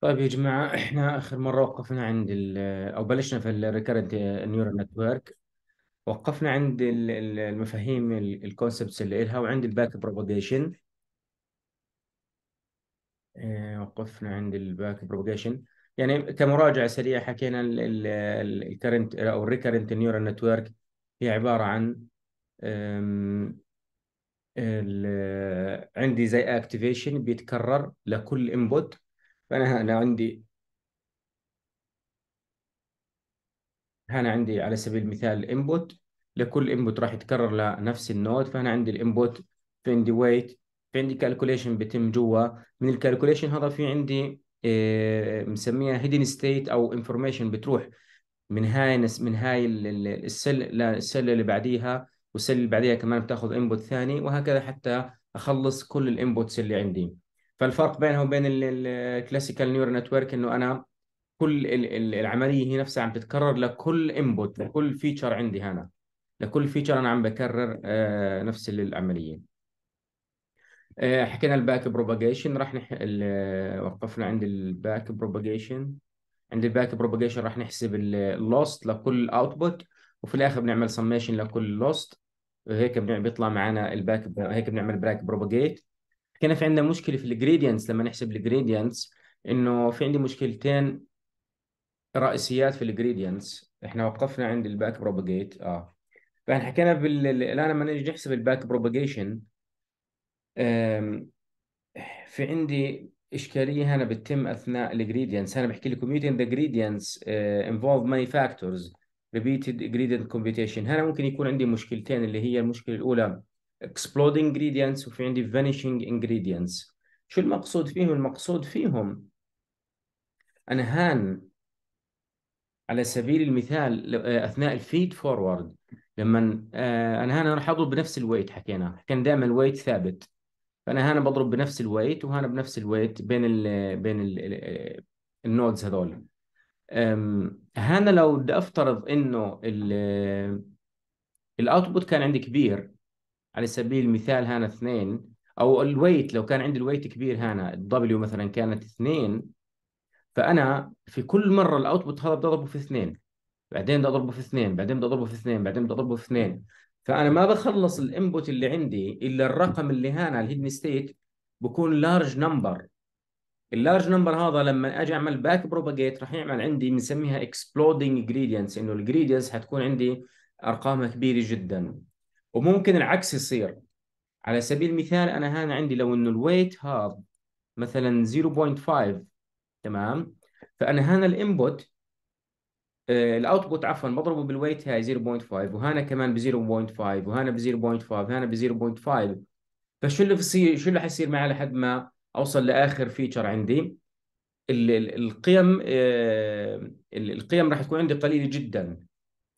طيب يا جماعة احنا آخر مرة وقفنا عند أو بلشنا في الريكرنت نيورال نتورك وقفنا عند المفاهيم الكونسبتس اللي إلها وعند الباك آه، بروباجيشن وقفنا عند الباك بروباجيشن يعني كمراجعة سريعة حكينا الكرنت أو الريكرنت نيورال نتورك هي عبارة عن عندي زي اكتيفيشن بيتكرر لكل انبوت فأنا انا عندي هنا عندي على سبيل المثال الانبوت لكل انبوت راح يتكرر لنفس النود فهنا عندي الانبوت في عندي ويت في عندي كالكوليشن بيتم جوا من الكالكوليشن هذا في عندي إيه مسميها هيدن ستيت او انفورميشن بتروح من هاي من هاي السل للسله اللي بعديها والسله اللي بعديها كمان بتاخذ انبوت ثاني وهكذا حتى اخلص كل الانبوتس اللي عندي فالفرق بينها وبين الكلاسيكال نيور نتورك انه انا كل العمليه هي نفسها عم تتكرر لكل انبوت نعم. لكل فيتشر عندي هنا لكل فيتشر انا عم بكرر آه، نفس العمليه آه، حكينا الباك بروباجيشن راح نح... وقفنا عند الباك بروباجيشن عند الباك بروباجيشن راح نحسب اللوست لكل اوتبوت وفي الاخر بنعمل سميشن لكل لوست وهيك بيطلع معنا الباك هيك بنعمل باك بروباجيت كان في عندنا مشكله في الجريدينتس لما نحسب الجريدينتس انه في عندي مشكلتين رئيسيات في الجريدينتس احنا وقفنا عند الباك بروباجيت اه فاحنا حكينا بال الان لما نيجي نحسب الباك بروباجيشن في عندي اشكاليه هنا بتتم اثناء الجريدينتس انا بحكي لكم ميتين the جريدينتس انفولف ماني many factors repeated كومبيتيشن computation هنا ممكن يكون عندي مشكلتين اللي هي المشكله الاولى exploding ingredients وفي عندي vanishing ingredients شو المقصود فيهم المقصود فيهم أنا هان على سبيل المثال أثناء الفيد فورورد لما آه، أنا هنا راح أضرب بنفس الويت حكينا كان دائما الويت ثابت فأنا هنا بضرب بنفس الويت وهنا بنفس الويت بين الـ بين الـ آه، النودز هذول هنا لو بدي أفترض إنه الاوتبوت آه، كان عندي كبير على سبيل المثال هنا اثنين او الويت لو كان عندي الويت كبير هنا الدبليو مثلا كانت اثنين فانا في كل مره الاوتبوت هذا بدي اضربه في اثنين بعدين بدي اضربه في اثنين بعدين بدي اضربه في اثنين بعدين بدي اضربه في اثنين فانا ما بخلص الانبوت اللي عندي الا الرقم اللي هنا الهيدن ستيت بكون لارج نمبر اللارج نمبر هذا لما اجي اعمل باك بروباجيت راح يعمل عندي بنسميها اكسبلودنج جريدينتس انه الجريدينتس حتكون عندي ارقامها كبيره جدا وممكن العكس يصير على سبيل المثال انا هنا عندي لو انه الويت هذا مثلا 0.5 تمام فانا هنا الانبوت آه، الاوتبوت عفوا بضربه بالويت هاي 0.5 وهنا كمان ب 0.5 وهنا ب 0.5 هنا ب 0.5 فشو اللي بصير شو اللي حيصير معي لحد ما اوصل لاخر فيتشر عندي القيم آه، القيم راح تكون عندي قليله جدا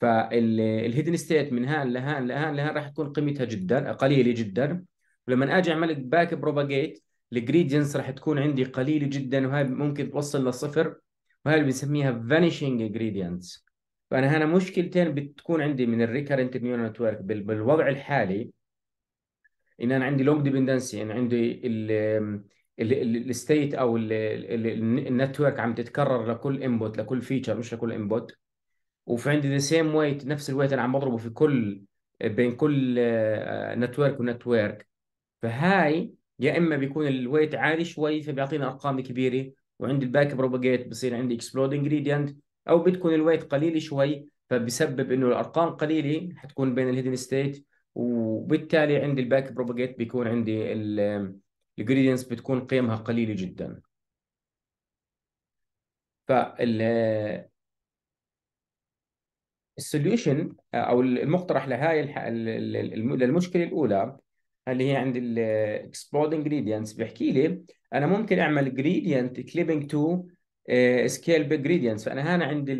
فالهيدن ستيت من هان لهان لهان لهان راح تكون قيمتها جدا قليله جدا ولما اجي اعمل باك بروباجيت الجريدينس راح تكون عندي قليله جدا وهي ممكن توصل لصفر وهي اللي بنسميها فانيشنج جريدينس فانا هنا مشكلتين بتكون عندي من الريكرنت نيورال نتورك بالوضع الحالي ان انا عندي لونج ديبندنسي ان عندي الستيت او النتورك عم تتكرر لكل انبوت لكل فيتشر مش لكل انبوت وفي عندي ذا سيم ويت نفس الويت انا عم بضربه في كل بين كل نتورك آه، ونتورك فهاي يا اما بيكون الويت عالي شوي فبيعطينا ارقام كبيره وعندي الباك بروباجيت بصير عندي اكسبلود انجريدينت او بتكون الويت قليل شوي فبسبب انه الارقام قليله حتكون بين الهيدن ستيت وبالتالي عندي الباك بروباجيت بيكون عندي الجريدينتس بتكون قيمها قليله جدا فال آه، السوليوشن آه، او المقترح لهاي للمشكله الاولى اللي هي عند الاكسبلود انجريدينتس بحكي لي انا ممكن اعمل جريدينت كليبنج تو سكيل بجريدينتس فانا هنا عندي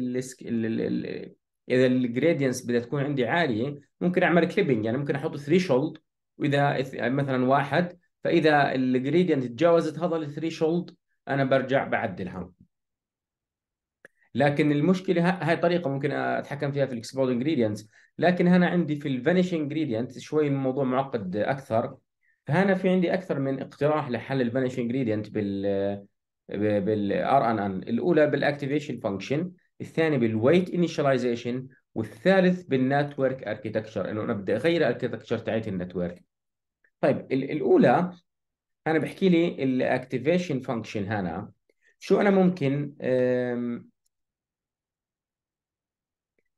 اذا الجريدينتس بدها تكون عندي عاليه ممكن اعمل كليبنج يعني ممكن احط ثريشولد واذا مثلا واحد فاذا الجريدينت تجاوزت هذا الثريشولد انا برجع بعدلها لكن المشكله هاي طريقه ممكن اتحكم فيها في الاكسبلود انجريدينتس لكن هنا عندي في الفانيش انجريدينت شوي الموضوع معقد اكثر فهنا في عندي اكثر من اقتراح لحل الفانيش انجريدينت بال بالار ان ان الاولى بالاكتيفيشن فانكشن الثاني بالويت انيشاليزيشن والثالث بالنتورك اركيتكشر انه انا بدي اغير الاركيتكشر تاعت النتورك طيب الاولى انا بحكي لي الاكتيفيشن فانكشن هنا شو انا ممكن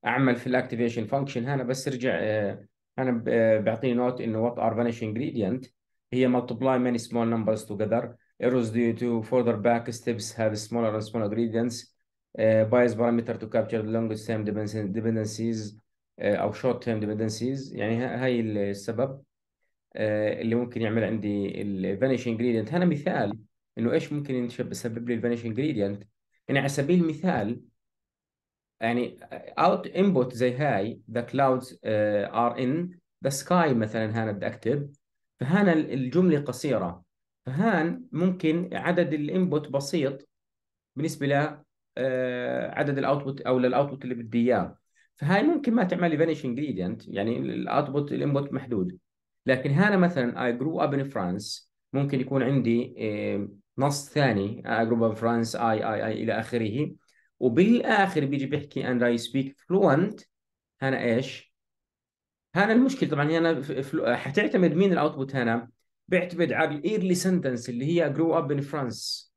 اعمل في الاكتيفيشن فانكشن هنا بس ارجع آه، انا آه، بعطيه نوت انه وات ار فانيش انجريدينت هي ملتبلاي ماني سمول نمبرز توجذر ايروز دي تو فوردر باك ستيبس هاف سمولر اند سمولر انجريدينتس بايز بارامتر تو كابتشر لونجست تيرم ديبندنسيز او شورت تيرم ديبندنسيز يعني هاي السبب آه، اللي ممكن يعمل عندي الفانيش انجريدينت هنا مثال انه ايش ممكن يسبب لي الفانيش انجريدينت يعني على سبيل المثال يعني اوت uh, انبوت زي هاي ذا كلاودز ار ان ذا سكاي مثلا هان بدي اكتب فهان الجمله قصيره فهان ممكن عدد الانبوت بسيط بالنسبه ل uh, عدد الاوتبوت او للاوتبوت اللي بدي اياه فهاي ممكن ما تعمل لي فانيش انجريدينت يعني الاوتبوت الانبوت محدود لكن هنا مثلا اي جرو اب ان فرانس ممكن يكون عندي uh, نص ثاني اي جرو اب فرانس اي اي اي الى اخره وبالاخر بيجي بيحكي and I speak fluent هنا ايش؟ هنا المشكله طبعا هي حتعتمد مين الاوتبوت هنا؟ بيعتمد على الايرلي سنتنس اللي هي جرو اب ان فرانس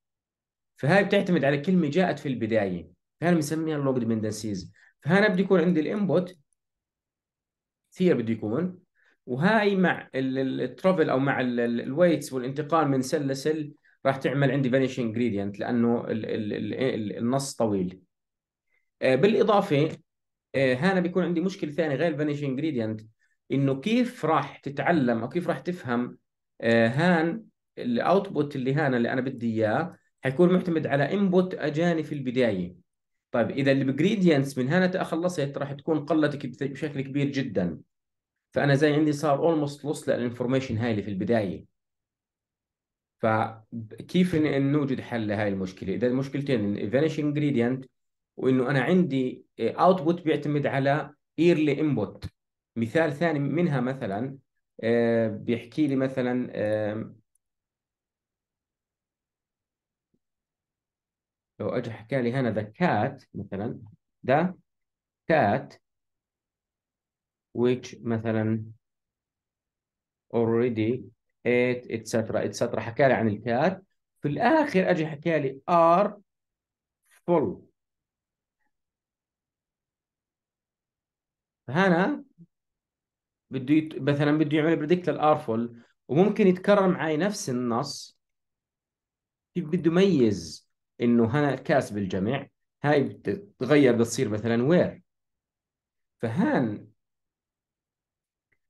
فهاي بتعتمد على كلمه جاءت في البدايه فهنا بنسميها اللوج ديبندنسيز فهنا بده يكون عندي الانبوت كثير بده يكون وهاي مع الترافل او مع الويتس والانتقال من سل لسل راح تعمل عندي فانيش انجريدينت لانه النص طويل آه، بالاضافه آه، هنا بيكون عندي مشكله ثانيه غير فانيش انجريدينت انه كيف راح تتعلم او كيف راح تفهم آه، هان الاوتبوت اللي هنا اللي انا بدي اياه حيكون معتمد على انبوت اجاني في البدايه طيب اذا الجريدينتس من هنا خلصت راح تكون قلت بشكل كبير جدا فانا زي عندي صار اولموست لوس للانفورميشن هاي اللي في البدايه فكيف إن نوجد حل لهذه المشكله اذا المشكلتين الفينش انجريدينت وانه انا عندي اوتبوت إيه، بيعتمد على ايرلي انبوت مثال ثاني منها مثلا إيه، بيحكي لي مثلا إيه، لو اجى حكى لي هنا ذا كات مثلا ذا كات which مثلا already 8 اتسترا اتسترا حكى لي عن الكات في الاخر اجى حكى لي ار فول هنا بده يت... مثلا بده يعمل بريدكت فول وممكن يتكرر معي نفس النص كيف بده يميز انه هنا كاس بالجمع هاي بتتغير بتصير مثلا وير فهان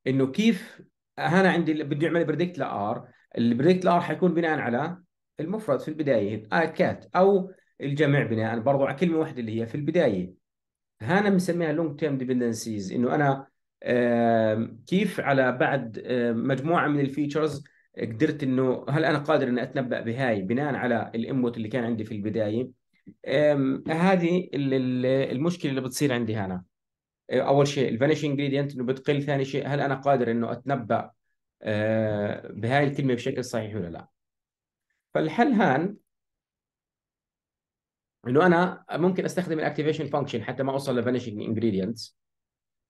انه كيف هنا عندي بدي اعمل بريدكت لار البريدكت لار حيكون بناء على المفرد في البدايه كات او الجمع بناء برضو على كلمه واحده اللي هي في البدايه هنا بنسميها لونج تيرم ديبندنسيز انه انا كيف على بعد مجموعه من الفيتشرز قدرت انه هل انا قادر اني اتنبا بهاي بناء على الانبوت اللي كان عندي في البدايه هذه المشكله اللي بتصير عندي هنا اول شيء الفانيش انجريدينت انه بتقل ثاني شيء هل انا قادر انه اتنبا آه، بهاي الكلمه بشكل صحيح ولا لا فالحل هان انه انا ممكن استخدم الاكتيفيشن فانكشن حتى ما اوصل لفانيش انجريدينتس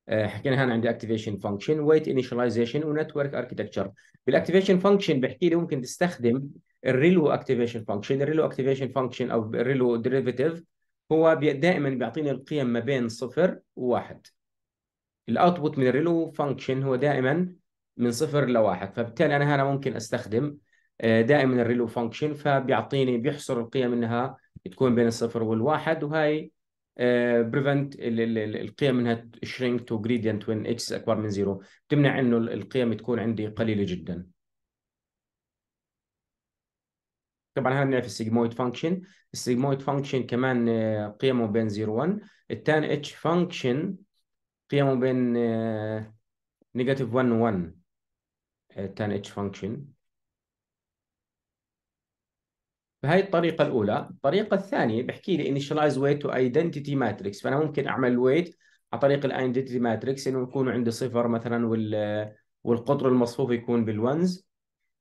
آه، حكينا هان عندي اكتيفيشن فانكشن ويت انيشاليزيشن ونتورك اركتكتشر بالاكتيفيشن فانكشن بحكي لي ممكن تستخدم الريلو اكتيفيشن فانكشن الريلو اكتيفيشن فانكشن او الريلو ديريفيتيف هو دائما بيعطيني القيم ما بين صفر وواحد الاوتبوت من الريلو فانكشن هو دائما من صفر لواحد فبالتالي انا هنا ممكن استخدم آه، دائما الريلو فانكشن فبيعطيني بيحصر القيم انها تكون بين الصفر والواحد وهي بريفنت آه، القيم انها شرينك تو جريدينت وين اتش اكبر من زيرو بتمنع انه القيم تكون عندي قليله جدا طبعا هنا بنعرف السيجمويد فانكشن السيجمويد فانكشن كمان آه، قيمه بين 0 1 التان اتش فانكشن قيمه بين آه، نيجاتيف 1 1 التان اتش فانكشن فهي الطريقة الأولى، الطريقة الثانية بحكي لي initialize weight to identity matrix، فأنا ممكن أعمل weight عن طريق الايدنتيتي ماتريكس إنه يكون عندي صفر مثلا وال والقطر المصفوف يكون بالونز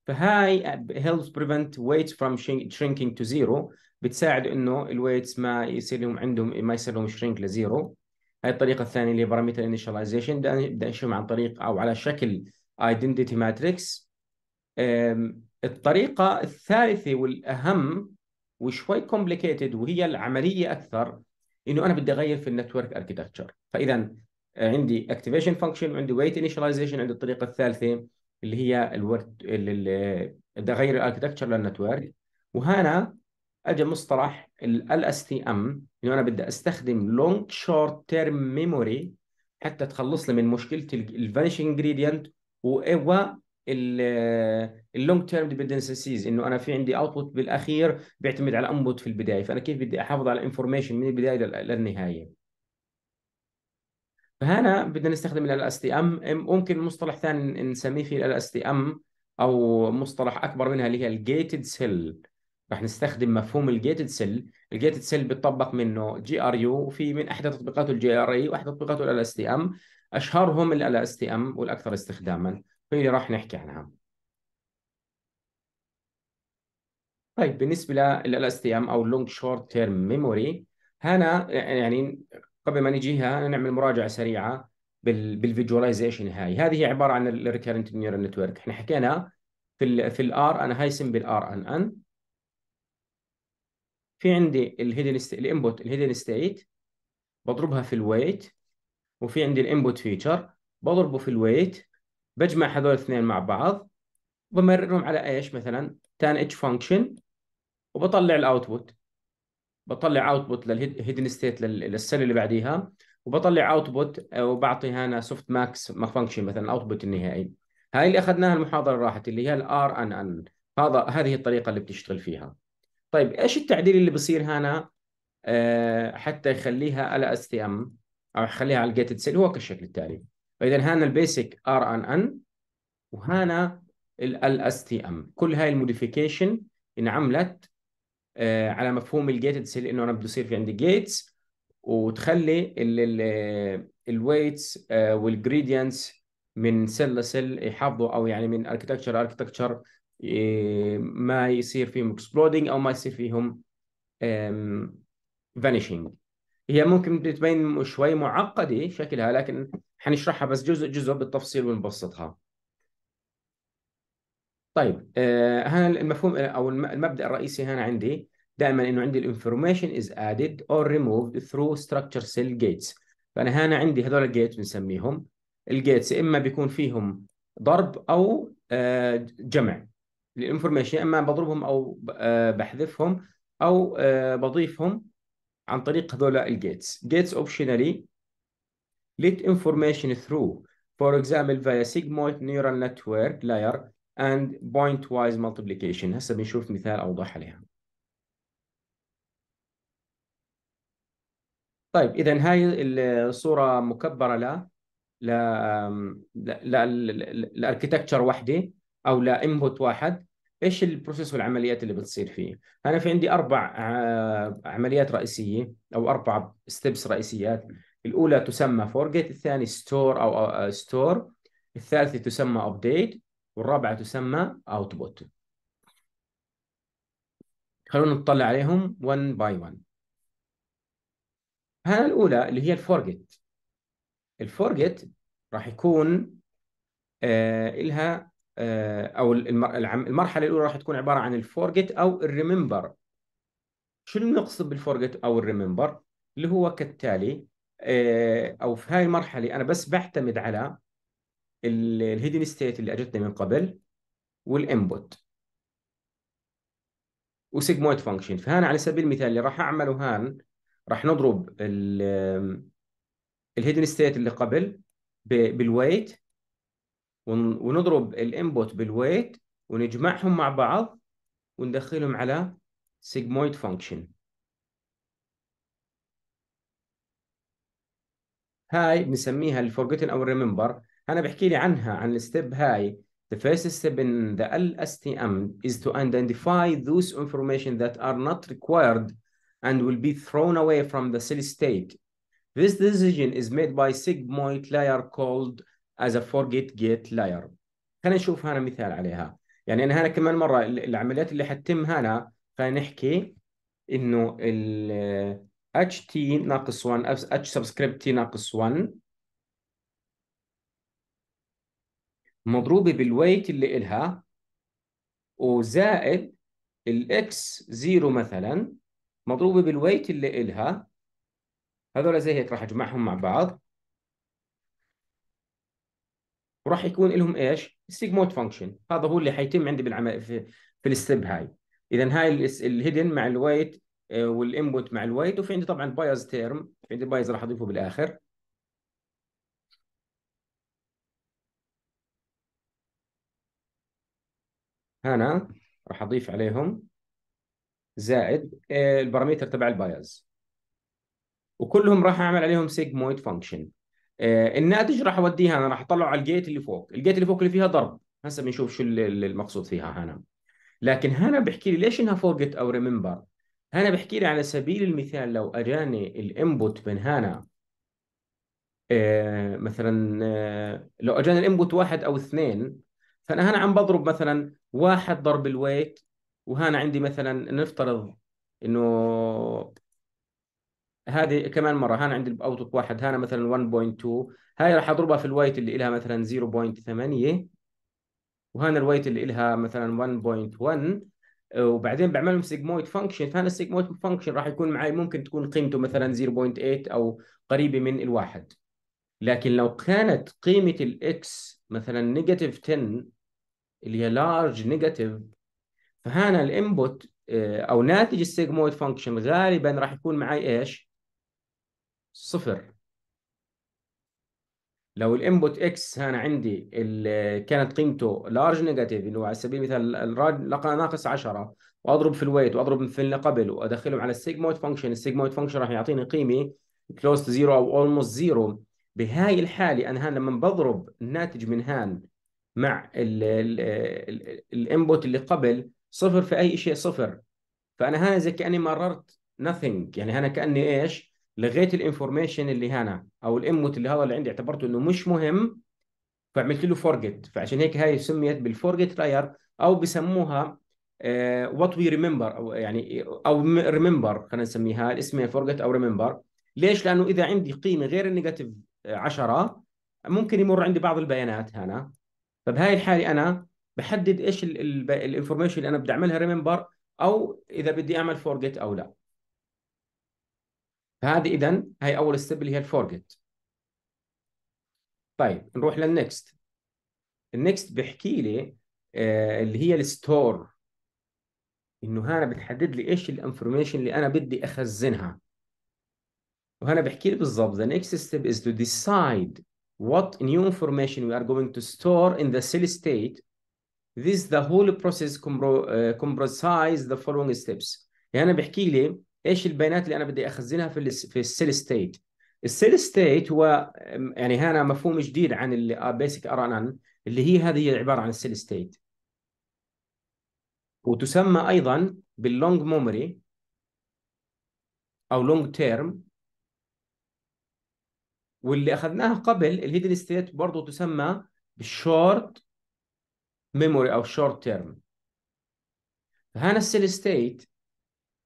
فهاي آه، helps prevent weights from shrinking to zero بتساعد انه الويتس ما يصير لهم عندهم ما يصير لهم شرينك لزيرو هاي الطريقه الثانيه اللي باراميتر انيشاليزيشن بدي انشئهم عن طريق او على شكل ايدنتيتي ماتريكس الطريقه الثالثه والاهم وشوي كومبليكيتد وهي العمليه اكثر انه انا بدي اغير في النتورك اركيتكتشر فاذا آه، عندي اكتيفيشن فانكشن وعندي ويت انيشاليزيشن عندي الطريقه الثالثه اللي هي الورد آه، بدي اغير الاركيتكتشر للنتورك وهنا اجى مصطلح ال اس تي ام انه انا بدي استخدم لونج شورت تيرم ميموري حتى تخلص لي من مشكله الفانش انجريدينت و اللونج تيرم ديبندنسيز انه انا في عندي اوتبوت بالاخير بيعتمد على انبوت في البدايه فانا كيف بدي احافظ على الانفورميشن من البدايه للنهايه فهنا بدنا نستخدم ال اس تي ام ممكن مصطلح ثاني نسميه في ال اس تي ام او مصطلح اكبر منها اللي هي الجيتد سيل رح نستخدم مفهوم الجيتد سيل الجيتد سيل بتطبق منه جي ار يو وفي من احدى تطبيقاته الجي ار اي واحدى تطبيقاته ال اس تي ام اشهرهم ال اس تي ام والاكثر استخداما هي اللي راح نحكي عنها طيب بالنسبه لل اس تي ام او لونج شورت تيرم ميموري هنا يعني قبل ما نجيها نعمل مراجعه سريعه بالفيجواليزيشن هاي هذه عباره عن الريكيرنت نيورال نتورك احنا حكينا في الـ في الار انا هاي سمبل ار ان ان في عندي الهيدن الانبوت الهيدن ستيت بضربها في الويت وفي عندي الانبوت فيتشر بضربه في الويت بجمع هذول الاثنين مع بعض بمررهم على ايش مثلا تان اتش فانكشن وبطلع الاوتبوت بطلع اوتبوت للهيدن ستيت للسنه اللي بعديها وبطلع اوتبوت وبعطيها انا سوفت ماكس فانكشن مثلا الاوتبوت النهائي هاي اللي اخذناها المحاضره راحت اللي هي الار ان ان هذا هذه الطريقه اللي بتشتغل فيها طيب ايش التعديل اللي بصير هنا آه، حتى يخليها على اس تي ام او يخليها على الجيتد سيل هو كالشكل التالي فاذا هنا البيسك ار ان ان وهنا ال اس تي ام كل هاي الموديفيكيشن انعملت آه، على مفهوم الجيتد سيل انه انا بده يصير في عندي جيتس وتخلي الويتس آه، والجريدينتس من سيل لسيل يحافظوا او يعني من اركتكتشر اركتكتشر إيه، ما يصير فيهم اكسبلودنج او ما يصير فيهم فانيشنج هي ممكن تبين شوي معقده شكلها لكن حنشرحها بس جزء جزء بالتفصيل ونبسطها طيب آه، هنا المفهوم او المبدا الرئيسي هنا عندي دائما انه عندي الانفورميشن از ادد اور ريموفد ثرو ستراكشر سيل جيتس فانا هنا عندي هذول الجيتس بنسميهم الجيتس اما بيكون فيهم ضرب او آه، جمع للانفورميشن يا اما بضربهم او آه، بحذفهم او آه، بضيفهم عن طريق هذول الجيتس جيتس اوبشنالي let information through for example via sigmoid neural network layer and pointwise multiplication هسه بنشوف مثال اوضح عليها طيب اذا هاي الصوره مكبره ل ل ل وحده او لانبوت واحد ايش البروسيس والعمليات اللي بتصير فيه انا في عندي اربع آه، عمليات رئيسيه او اربع ستيبس رئيسيات الاولى تسمى فورجيت الثاني ستور او ستور آه، آه، الثالثه تسمى ابديت والرابعه تسمى اوتبوت خلونا نطلع عليهم 1 باي 1 هنا الاولى اللي هي الفورجيت الفورجيت راح يكون آه لها آه، او المرحله الاولى راح تكون عباره عن الفورجيت او الريمبر شو اللي بنقصد بالفورجيت او الريمبر اللي هو كالتالي آه، او في هاي المرحله انا بس بعتمد على الهيدن ستيت اللي اجتني من قبل والانبوت وسيجمويد فانكشن فهنا على سبيل المثال اللي راح اعمله هان راح نضرب الهيدن ستيت اللي قبل بالويت ونضرب الانبوت بالويت ونجمعهم مع بعض وندخلهم على سيجمويد فانكشن هاي بنسميها الفورجيتن او الريمبر انا بحكي لي عنها عن الستيب هاي The first step in the LSTM is to identify those information that are not required and will be thrown away from the cell state. This decision is made by sigmoid layer called as a forget get layer خلينا نشوف هنا مثال عليها يعني انا هنا كمان مره العمليات اللي حتتم هنا خلينا نحكي انه ال اتش تي ناقص 1 اتش سبسكريبت تي ناقص 1 مضروبه بالويت اللي الها وزائد الاكس 0 مثلا مضروبه بالويت اللي الها هذول زي هيك راح اجمعهم مع بعض وراح يكون لهم ايش؟ السيجمويد فانكشن هذا هو اللي حيتم عندي بالعمل في, في الستيب هاي اذا هاي الهيدن مع الويت آه، والانبوت مع الويت وفي عندي طبعا بايز تيرم في عندي بايز راح اضيفه بالاخر هنا راح اضيف عليهم زائد آه، البارامتر تبع البايز وكلهم راح اعمل عليهم سيجمويد فانكشن الناتج آه، راح اوديها انا راح اطلعه على الجيت اللي فوق الجيت اللي فوق اللي فيها ضرب هسه بنشوف شو المقصود فيها هنا لكن هنا بحكي لي ليش انها فورجت او ريمبر هنا بحكي لي على سبيل المثال لو اجاني الانبوت من هنا آه، مثلا آه، لو اجاني الانبوت واحد او اثنين فانا هنا عم بضرب مثلا واحد ضرب الويت وهنا عندي مثلا نفترض انه هذه كمان مره هنا عندي الاوتبوت واحد هنا مثلا 1.2 هاي راح اضربها في الويت اللي لها مثلا 0.8 وهنا الويت اللي لها مثلا 1.1 وبعدين بعمل لهم سيجمويد فانكشن فهنا السيجمويد فانكشن راح يكون معي ممكن تكون قيمته مثلا 0.8 او قريبه من الواحد لكن لو كانت قيمه الاكس مثلا نيجاتيف 10 اللي هي لارج نيجاتيف فهنا الانبوت آه، او ناتج السيجمويد فانكشن غالبا راح يكون معي ايش؟ صفر لو الانبوت اكس انا عندي كانت قيمته لارج نيجاتيف اللي هو على سبيل المثال لقى ناقص 10 واضرب في الويت واضرب في اللي قبل وادخلهم على السيجمويد فانكشن السيجمويد فانكشن راح يعطيني قيمه كلوز تو زيرو او اولموست زيرو بهاي الحاله انا هان لما بضرب الناتج من هان مع الانبوت اللي قبل صفر في اي شيء صفر فانا هان زي كاني مررت nothing يعني انا كاني ايش لغيت الانفورميشن اللي هنا او الانبوت اللي هذا اللي عندي اعتبرته انه مش مهم فعملت له فورجيت فعشان هيك هاي سميت بالفورجيت لاير او بسموها وات وي ريمبر او يعني او ريمبر خلينا نسميها اسمها فورجيت او ريمبر ليش؟ لانه اذا عندي قيمه غير النيجاتيف 10 ممكن يمر عندي بعض البيانات هنا فبهاي الحاله انا بحدد ايش الانفورميشن اللي انا بدي اعملها ريمبر او اذا بدي اعمل فورجيت او لا فهذه اذا هي اول ستيب اللي هي الفورجيت طيب نروح للنكست النكست بيحكي لي آه، اللي هي الستور انه هنا بتحدد لي ايش الانفورميشن اللي انا بدي اخزنها وهنا بحكي لي بالضبط the next step is to decide what new information we are going to store in the cell state this the whole process آه، comprises the following steps يعني بحكي لي ايش البيانات اللي انا بدي اخزنها في في السيل ستيت السيل ستيت هو يعني هنا مفهوم جديد عن البيسك ار ان ان اللي هي هذه هي عباره عن السيل ستيت وتسمى ايضا باللونج ميموري او لونج تيرم واللي اخذناها قبل الهيدن ستيت برضه تسمى بالشورت ميموري او شورت تيرم فهنا السيل ستيت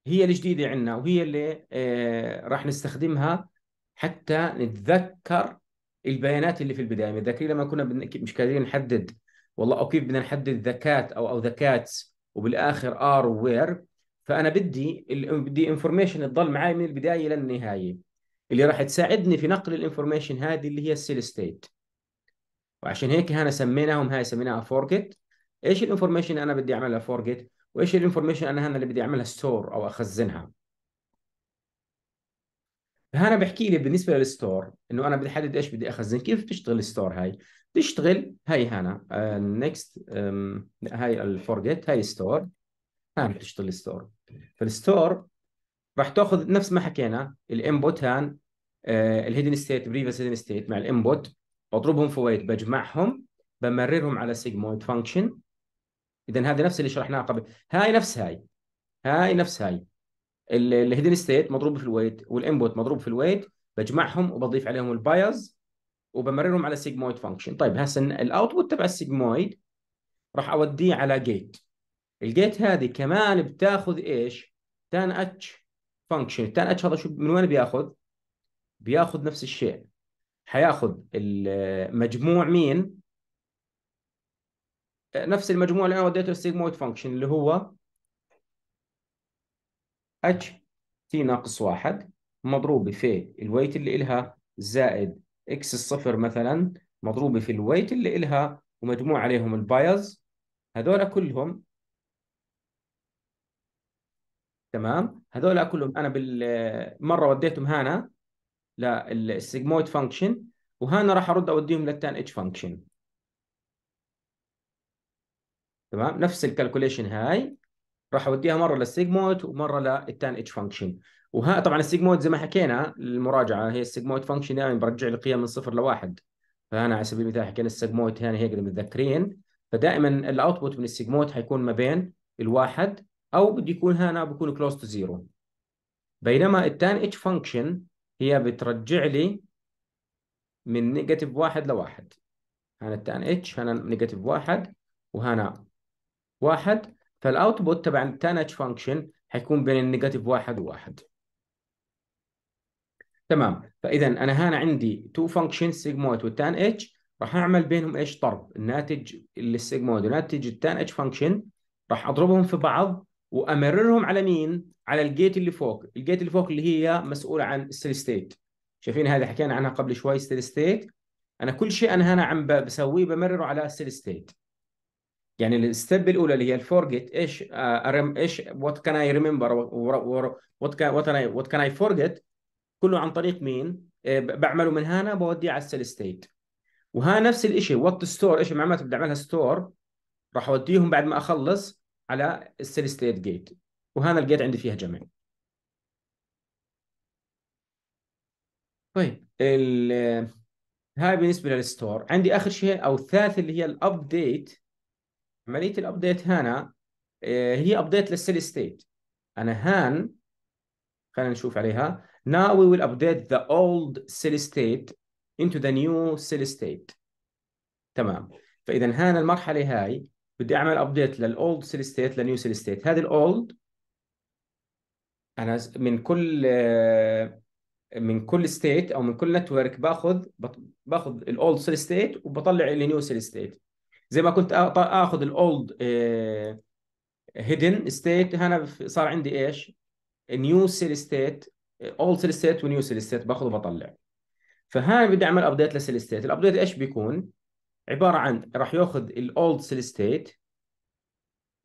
هي الجديده عندنا وهي اللي آه، راح نستخدمها حتى نتذكر البيانات اللي في البدايه متذكرين لما كنا مش قادرين نحدد والله او كيف بدنا نحدد ذكات او او ذكات وبالاخر ار وير فانا بدي بدي انفورميشن تضل معي من البدايه للنهايه اللي راح تساعدني في نقل الانفورميشن هذه اللي هي السيل ستيت وعشان هيك هنا سميناهم هاي سميناها فورجيت ايش الانفورميشن انا بدي اعملها فورجيت وايش الانفورميشن انا هنا اللي بدي اعملها ستور او اخزنها فهنا بحكي لي بالنسبه للستور انه انا بدي احدد ايش بدي اخزن كيف بتشتغل الستور هاي بتشتغل هاي هنا نكست آه، هاي الفورجيت هاي ستور هان بتشتغل الستور فالستور راح تاخذ نفس ما حكينا الانبوت هان الهيدن ستيت بريفس هيدن ستيت مع الانبوت بضربهم في ويت بجمعهم بمررهم على سيجمويد فانكشن اذا هذا نفس اللي شرحناه قبل هاي نفس هاي هاي نفس هاي الهيدن ستيت مضروب في الويت والانبوت مضروب في الويت بجمعهم وبضيف عليهم البايز وبمررهم على سيجمويد فانكشن طيب هسه الاوتبوت تبع السيجمويد راح اوديه على جيت الجيت هذه كمان بتاخذ ايش تان اتش فانكشن التان اتش هذا شو من وين بياخذ بياخذ نفس الشيء حياخذ مجموع مين نفس المجموع اللي انا وديته السيجمويد فانكشن اللي هو اتش تي ناقص واحد مضروبة في الويت اللي إلها زائد اكس الصفر مثلا مضروبة في الويت اللي إلها ومجموع عليهم البايز هذول كلهم تمام هذول كلهم أنا بالمرة وديتهم هنا للسيجمويد فانكشن وهنا راح أرد أوديهم للتان اتش فانكشن تمام نفس الكالكوليشن هاي راح اوديها مره للسيجمويد ومره للتان اتش فانكشن وها طبعا السيجمويد زي ما حكينا للمراجعه هي السيجمويد فانكشن دائما يعني برجع لي قيم من صفر لواحد فانا على سبيل المثال حكينا السيجمويد هنا هيك متذكرين فدائما الاوتبوت من السيجمويد حيكون ما بين الواحد او بده يكون هنا بكون كلوز تو زيرو بينما التان اتش فانكشن هي بترجع لي من نيجاتيف واحد لواحد هنا التان اتش هنا نيجاتيف واحد وهنا واحد فالاوتبوت تبع التانج فانكشن حيكون بين النيجاتيف واحد وواحد تمام فاذا انا هنا عندي تو فانكشن سيجمويد والتان اتش راح اعمل بينهم ايش ضرب الناتج للسيجمويد وناتج التان اتش فانكشن راح اضربهم في بعض وامررهم على مين؟ على الجيت اللي فوق، الجيت اللي فوق اللي هي مسؤوله عن الستيل ستيت. شايفين هذا حكينا عنها قبل شوي ستيل ستيت. انا كل شيء انا هنا عم بسويه بمرره على ستيل ستيت. يعني الستيب الاولى اللي هي الفورجيت ايش آه، أرم ايش وات كان اي ريمبر وات كان وات كان اي فورجيت كله عن طريق مين آه، بعمله من هنا بوديه على السيل ستيت وها نفس الشيء وات ستور ايش المعلومات بدي اعملها ستور راح اوديهم بعد ما اخلص على السيل ستيت جيت وهنا الجيت عندي فيها جمع طيب ال هاي بالنسبه للستور عندي اخر شيء او الثالث اللي هي الابديت عمليه الابديت هنا آه، هي ابديت للسيلي ستيت انا هان خلينا نشوف عليها now we will update the old cell state into the new cell state تمام فاذا هان المرحله هاي بدي اعمل ابديت للاولد cell state للنيو cell state هذه الاولد انا من كل آه، من كل ستيت او من كل نتورك باخذ باخذ الاولد cell state وبطلع النيو cell state زي ما كنت اخذ الاولد هيدن ستيت هنا صار عندي ايش؟ نيو سيل ستيت اولد سيل ستيت ونيو سيل ستيت باخذ وبطلع فهنا بدي اعمل ابديت لسيل ستيت الابديت ايش بيكون؟ عباره عن راح ياخذ الاولد سيل ستيت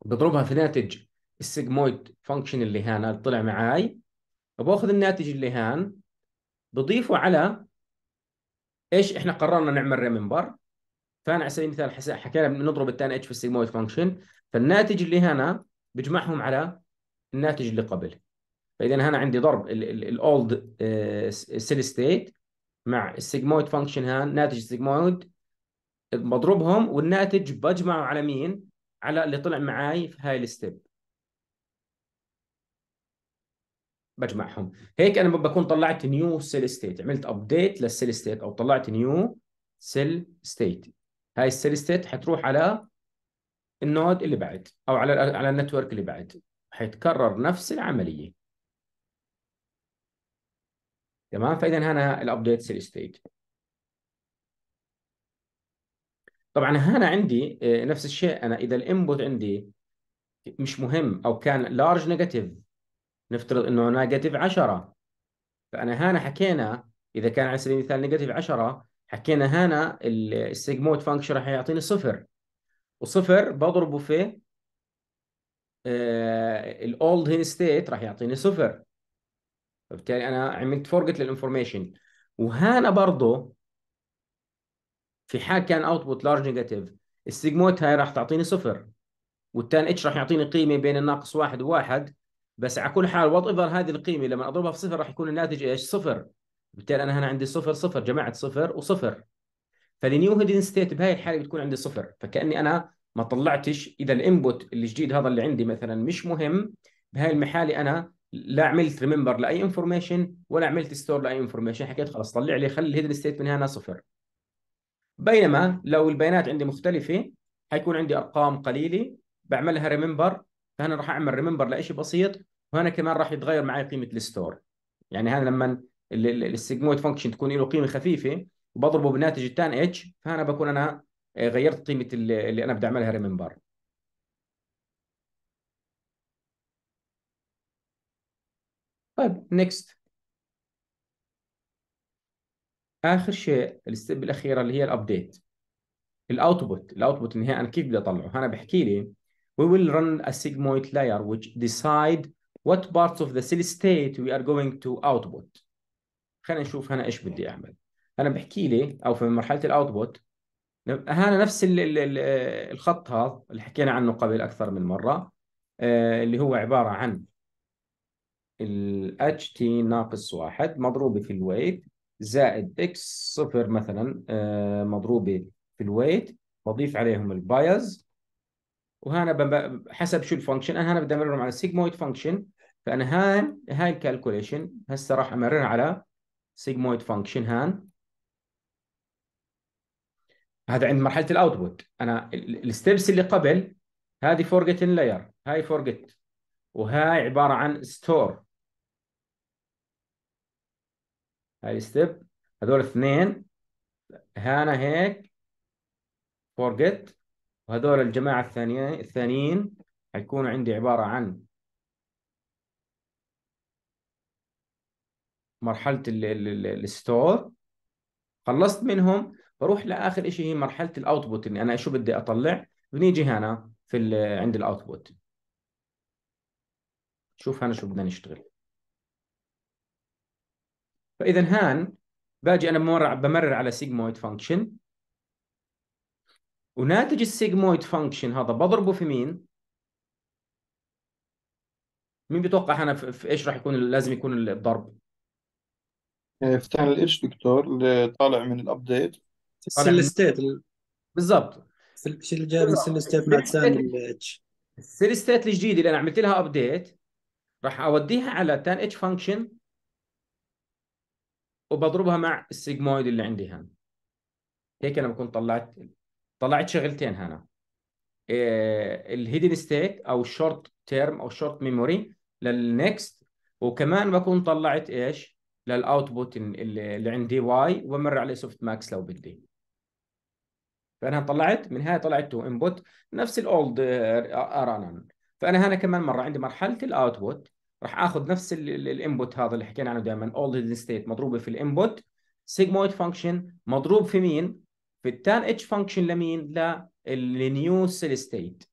بضربها في ناتج السيجمويد فانكشن اللي هنا اللي طلع معي وباخذ الناتج اللي هان بضيفه على ايش احنا قررنا نعمل ريمبر فانا على سبيل المثال حكينا بنضرب التان اتش في السيجمويد فانكشن فالناتج اللي هنا بجمعهم على الناتج اللي قبل فاذا هنا عندي ضرب الاولد سيل ستيت مع السيجمويد فانكشن هان ناتج السيجمويد بضربهم والناتج بجمعه على مين؟ على اللي طلع معي في هاي الستيب بجمعهم هيك انا بكون طلعت نيو سيل ستيت عملت ابديت للسيل ستيت او طلعت نيو سيل ستيت هاي ستيت حتروح على النود اللي بعد او على على النتورك اللي بعد حيتكرر نفس العمليه تمام فاذا هنا الابديت سيلي ستيت طبعا هنا عندي آه، نفس الشيء انا اذا الانبوت عندي مش مهم او كان لارج نيجاتيف نفترض انه نيجاتيف 10 فانا هنا حكينا اذا كان على سبيل المثال نيجاتيف 10 حكينا هنا السيجمود فانكشن راح يعطيني صفر وصفر بضربه في الاولد هين ستيت راح يعطيني صفر فبالتالي انا عملت فورجت للانفورميشن وهنا برضه في حال كان اوتبوت لارج نيجاتيف السيجمود هاي راح تعطيني صفر والتان اتش راح يعطيني قيمه بين الناقص واحد وواحد بس على كل حال وات ايفر هذه القيمه لما اضربها في صفر راح يكون الناتج ايش؟ صفر بالتالي انا هنا عندي صفر صفر جماعه صفر وصفر فالنيو هيدن ستيت بهاي الحاله بتكون عندي صفر فكاني انا ما طلعتش اذا الانبوت الجديد هذا اللي عندي مثلا مش مهم بهاي المحاله انا لا عملت ريمبر لاي انفورميشن ولا عملت ستور لاي انفورميشن حكيت خلص طلع لي خلي الهيدن ستيت من هنا صفر بينما لو البيانات عندي مختلفه حيكون عندي ارقام قليله بعملها ريمبر فهنا راح اعمل ريمبر لشيء بسيط وهنا كمان راح يتغير معي قيمه الستور يعني هذا لما السيجمويد فانكشن تكون له قيمه خفيفه وبضربه بالناتج التان اتش فهنا بكون انا آه، غيرت قيمه اللي انا بدي اعملها ريمبر طيب نيكست اخر شيء الستيب الاخيره اللي هي الابديت الاوتبوت الاوتبوت النهائي انا كيف بدي اطلعه هنا بحكي لي we will run a sigmoid layer which decide what parts of the cell state we are going to output خلينا نشوف هنا ايش بدي اعمل انا بحكي لي او في مرحله الاوتبوت هنا نفس الخط هذا اللي حكينا عنه قبل اكثر من مره آه، اللي هو عباره عن ال تي ناقص واحد مضروبة في الويت زائد اكس صفر مثلا آه، مضروبة في الويت بضيف عليهم البايز وهنا حسب شو الفانكشن انا هنا بدي امررهم على السيجمويد فانكشن فانا هاي هاي الكالكوليشن هسه راح امررها على سيجمويد فانكشن هان هذا عند مرحله الاوتبوت انا الستبس اللي قبل هذه فورجت لاير هاي فورجت وهاي عباره عن ستور هاي ستيب هذول اثنين هانا هيك فورجت وهذول الجماعه الثانيين الثانيين حيكونوا عندي عباره عن مرحله ال ال خلصت منهم بروح لاخر شيء هي مرحله الاوتبوت اني انا شو بدي اطلع بنيجي هنا في عند الاوتبوت شوف هنا شو بدنا نشتغل فاذا هان باجي انا بمرر بمرر على سيجمويد فانكشن وناتج السيجمويد فانكشن هذا بضربه في مين؟ مين بيتوقع هنا في ايش راح يكون لازم يكون الضرب؟ آه، تاني الاتش دكتور اللي طالع من الابديت طالع من السيلستيت بالضبط شو اللي جاي من السيلستيت مع تاني الاتش السيلستيت الجديده اللي انا عملت لها ابديت راح اوديها على تان اتش فانكشن وبضربها مع السيجمويد اللي عندي هان هيك انا بكون طلعت طلعت شغلتين هنا آه، الهيدن ستيت او الشورت تيرم او الشورت ميموري للنكست وكمان بكون طلعت ايش للاوتبوت اللي عندي واي وبمر عليه سوفت ماكس لو بدي فانا طلعت من هاي طلعت تو انبوت نفس الاولد آه، ان فانا هنا كمان مره عندي مرحله الاوتبوت راح اخذ نفس الانبوت هذا اللي حكينا عنه دائما اولد ستيت مضروبه في الانبوت سيجمويد فانكشن مضروب في مين في التان اتش فانكشن لمين للنيو سيل ستيت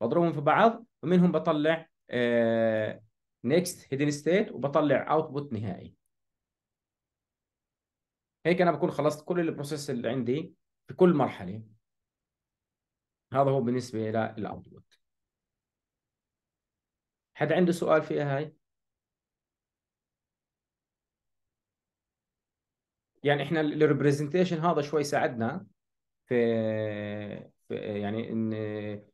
بضربهم في بعض ومنهم بطلع نيكست هيدن ستيت وبطلع اوتبوت نهائي هيك انا بكون خلصت كل البروسيس اللي عندي في كل مرحله هذا هو بالنسبه للاوتبوت حد عنده سؤال فيها هاي يعني احنا الريبريزنتيشن هذا شوي ساعدنا في, في يعني ان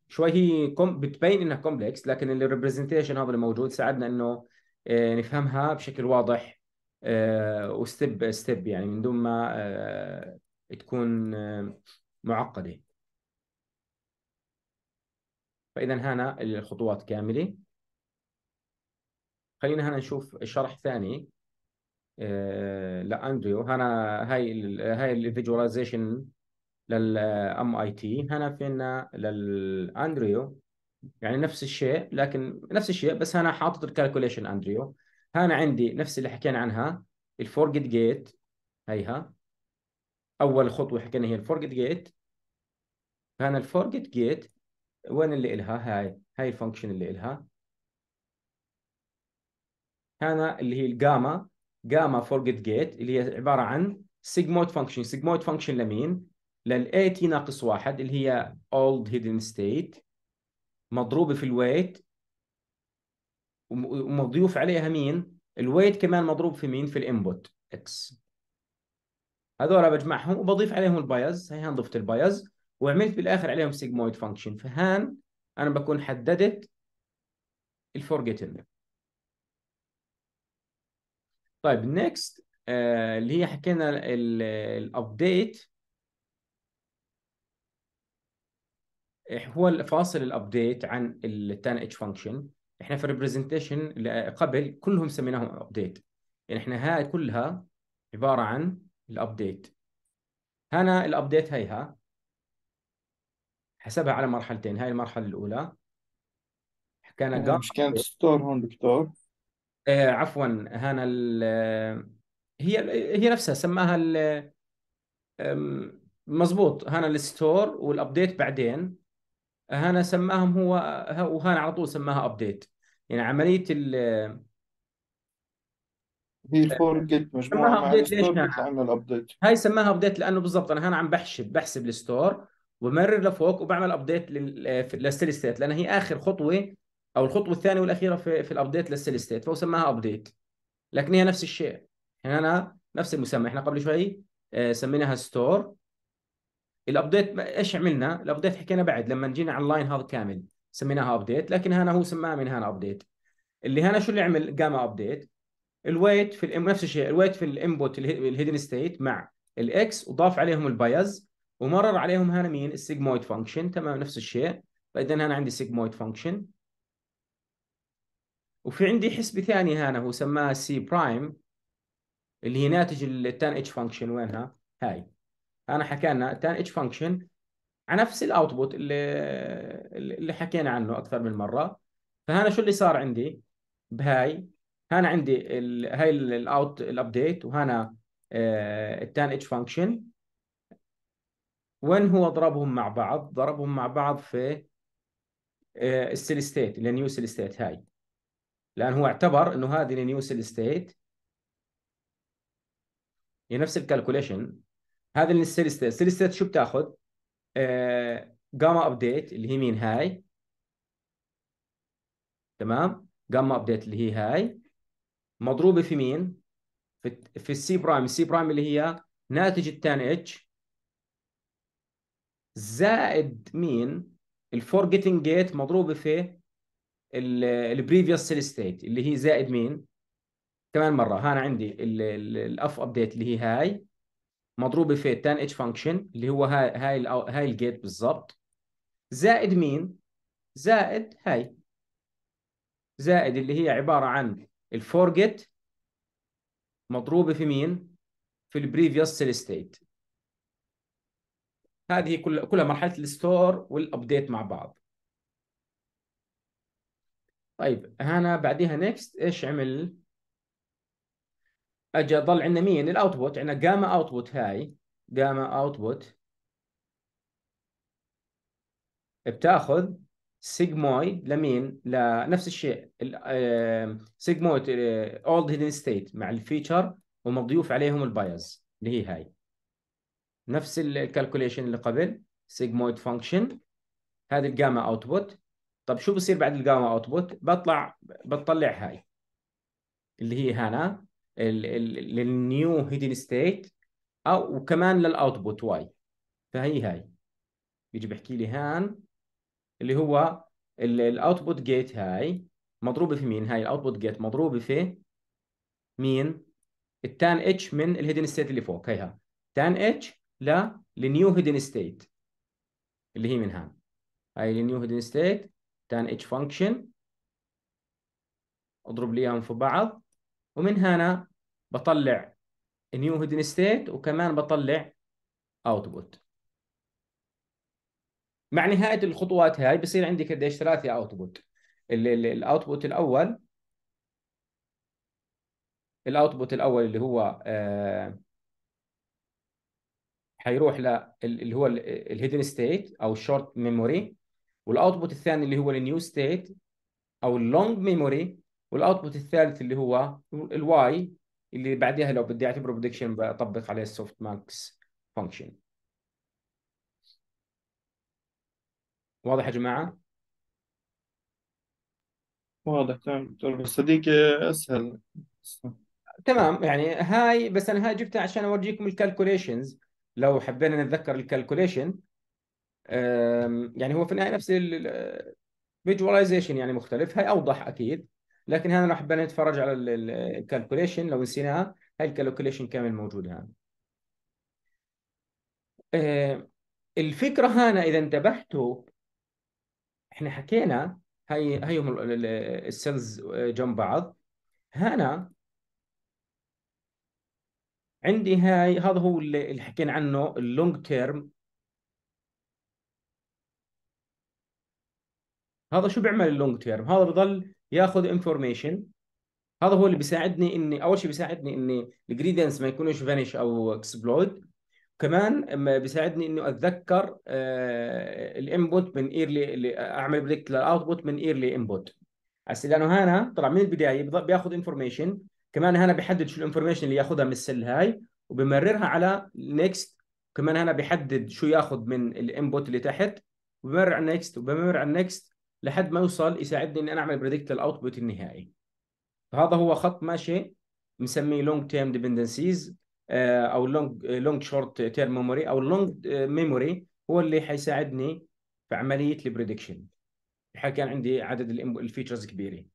شوي هي بتبين انها كومبلكس لكن الريبريزنتيشن هذا الموجود ساعدنا انه آه، نفهمها بشكل واضح آه، وستيب ستيب يعني من دون ما آه، تكون آه، معقده فاذا هنا الخطوات كامله خلينا هنا نشوف شرح ثاني لاندريو هنا هاي هاي الفيجواليزيشن للام اي تي هنا فينا للاندريو يعني نفس الشيء لكن نفس الشيء بس انا حاطط الكالكوليشن اندريو هنا عندي نفس اللي حكينا عنها الفورجت جيت هيها اول خطوه حكينا هي الفورجت جيت هنا الفورجت جيت وين اللي إلها هاي هاي الفانكشن اللي إلها هنا اللي هي الجاما جاما فورجت جيت اللي هي عباره عن سيجمويد فانكشن سيجمويد فانكشن لمين للاي تي ناقص واحد اللي هي اولد هيدن ستيت مضروبه في الويت ومضيوف عليها مين الويت كمان مضروب في مين في الانبوت اكس هذول بجمعهم وبضيف عليهم البايز هي هان ضفت البايز وعملت بالاخر عليهم سيجمويد فانكشن فهان انا بكون حددت الفورجيتن طيب next آه اللي هي حكينا الابديت هو الفاصل الابديت عن ال اتش h احنا في الريبرزنتيشن اللي قبل كلهم سميناهم ابديت يعني احنا هاي كلها عباره عن الابديت هنا الابديت هيها حسبها على مرحلتين هاي المرحله الاولى حكينا مش كانت ستور هون دكتور آه عفوا هنا هي هي نفسها سماها مزبوط هنا الستور والابديت بعدين هانا سماهم هو وهانا على طول سماها ابديت يعني عمليه ال هي الفورجيت مجموعه ابديت ليش عن الابديت هاي سماها ابديت لانه بالضبط انا هنا عم بحسب بحسب الستور وبمرر لفوق وبعمل ابديت للستيل ستيت لان هي اخر خطوه او الخطوه الثانيه والاخيره في, في الابديت للستيل ستيت فهو سماها ابديت لكن هي نفس الشيء هنا نفس المسمى احنا قبل شوي آه، سميناها ستور الابديت ايش عملنا؟ الابديت حكينا بعد لما جينا على اللاين هذا كامل سميناها ابديت لكن هنا هو سماها من هنا ابديت اللي هنا شو اللي عمل جاما ابديت الويت في نفس الشيء الويت في الانبوت الهيدن ستيت مع الاكس وضاف عليهم البايز ومرر عليهم هنا مين السيجمويد فانكشن تمام نفس الشيء فاذا هنا عندي سيجمويد فانكشن وفي عندي حسبه ثانيه هنا هو سماها سي برايم اللي هي ناتج التان اتش فانكشن وينها هاي انا حكينا تان اتش فانكشن على نفس الاوتبوت اللي اللي حكينا عنه اكثر من مره فهنا شو اللي صار عندي بهاي هنا عندي الـ هاي الاوت الابديت وهنا التان اتش فانكشن وين هو ضربهم مع بعض ضربهم مع بعض في السيل ستيت النيو سيل ستيت هاي لان هو اعتبر انه هذه النيو سيل ستيت هي نفس الكالكوليشن هذا الستيدي ستيت الستيدي ستيت شو بتاخذ؟ آه جاما ابديت اللي هي مين هاي تمام جاما ابديت اللي هي هاي مضروبه في مين؟ في في السي برايم السي برايم اللي هي ناتج التان اتش زائد مين؟ الفورجيتنج جيت مضروبه في البريفيوس سيل ستيت اللي هي زائد مين؟ كمان مره هان عندي الاف ابديت اللي هي هاي مضروبه في تان اتش فانكشن اللي هو هاي هاي هاي الجيت بالضبط زائد مين؟ زائد هاي زائد اللي هي عباره عن الفور جيت مضروبه في مين؟ في البريفيوس ستيت هذه كل كلها مرحله الستور والابديت مع بعض طيب هنا بعديها نيكست ايش عمل اجى ضل عندنا مين يعني الاوتبوت عندنا جاما اوتبوت هاي جاما اوتبوت بتاخذ سيجمويد لمين لنفس الشيء سيجمويد اولد هيدن ستيت مع الفيتشر ومضيوف عليهم البايز اللي هي هاي نفس الكالكوليشن اللي قبل سيجمويد فانكشن هذه الجاما اوتبوت طب شو بصير بعد الجاما اوتبوت بطلع بطلع هاي اللي هي هنا للنيو هيدن ستيت او وكمان للاوتبوت واي فهي هاي بيجي بحكي لي هان اللي هو الاوتبوت جيت هاي مضروبه في مين هاي الاوتبوت جيت مضروبه في مين التان اتش من الهيدن ستيت اللي فوق هيها تان اتش لا للنيو هيدن ستيت اللي هي من هان هاي النيو هيدن ستيت تان اتش فانكشن اضرب لي اياهم في بعض ومن هنا بطلع نيو هيدن ستيت وكمان بطلع اوتبوت مع نهايه الخطوات هاي بصير عندي قديش ثلاثه اوتبوت الاوتبوت الاول الاوتبوت الاول اللي هو آه، حيروح ل اللي هو الهيدن ستيت او الشورت ميموري والاوتبوت الثاني اللي هو النيو ستيت او اللونج ميموري والاوتبوت الثالث اللي هو الواي اللي بعدها لو بدي اعتبره بريدكشن بطبق عليه السوفت ماكس فانكشن واضح يا جماعه واضح تمام بس هذيك اسهل تمام يعني هاي بس انا هاي جبتها عشان اورجيكم الكالكوليشنز لو حبينا نتذكر الكالكوليشن يعني هو في النهايه نفس الفيجواليزيشن يعني مختلف هاي اوضح اكيد لكن هنا لو حبينا نتفرج على الكالكوليشن لو نسيناها هاي الكالكوليشن كامل موجود هنا آه، الفكره هنا اذا انتبهتوا احنا حكينا هي هي هم السيلز آه، جنب بعض هنا عندي هاي هذا هو اللي حكينا عنه اللونج تيرم هذا شو بيعمل اللونج تيرم هذا بضل ياخذ انفورميشن هذا هو اللي بيساعدني اني اول شيء بيساعدني اني الجريدنس ما يكونوش فانيش او اكسبلود كمان بيساعدني انه اتذكر آه، الانبوت من ايرلي اعمل بريدكت للاوتبوت من ايرلي انبوت هسه لانه هنا طلع من البدايه بياخذ انفورميشن كمان هنا بيحدد شو الانفورميشن اللي ياخذها من السل هاي وبمررها على نيكست كمان هنا بيحدد شو ياخذ من الانبوت اللي تحت وبمرر على نيكست وبمر على نيكست لحد ما يوصل يساعدني اني انا اعمل بريدكت للاوتبوت النهائي هذا هو خط ماشي بنسميه لونج تيرم ديبندنسيز او لونج لونج شورت تيرم ميموري او لونج ميموري آه، هو اللي حيساعدني في عمليه البريدكشن كان عندي عدد الفيتشرز كبيره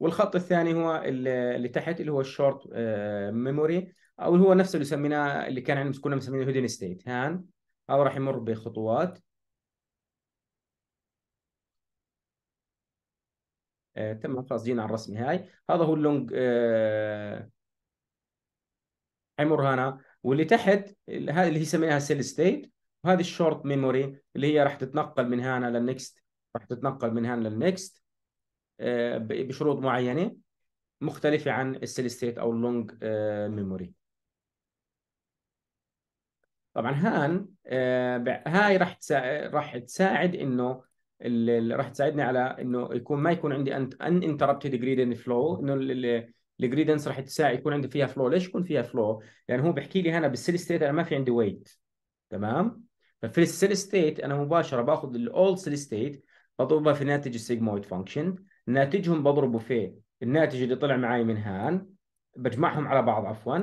والخط الثاني هو اللي تحت اللي هو الشورت آه، ميموري او هو نفسه اللي سميناه اللي كان عندنا كنا مسمينه هيدن ستيت هان او راح يمر بخطوات آه تمام خلاص جينا على الرسمه هاي هذا هو اللونج آه حيمر هنا واللي تحت هذه اللي هي سميناها سيل ستيت وهذه الشورت ميموري اللي هي راح تتنقل من هنا للنكست راح تتنقل من هنا للنكست آه بشروط معينه مختلفه عن السيل ستيت او اللونج آه، ميموري طبعا هان آه، هاي راح تساعد راح تساعد انه راح تساعدني على انه يكون ما يكون عندي ان انتربتد جريدن فلو انه الجريدنس راح تساعد يكون عندي فيها فلو ليش يكون فيها فلو؟ لان هو بيحكي لي هنا بالسيل ستيت انا ما في عندي ويت تمام؟ ففي السيل ستيت انا مباشره باخذ الاول سيل ستيت بضربها في ناتج السيجمويد فانكشن ناتجهم بضربه في الناتج اللي طلع معي من هان بجمعهم على بعض عفوا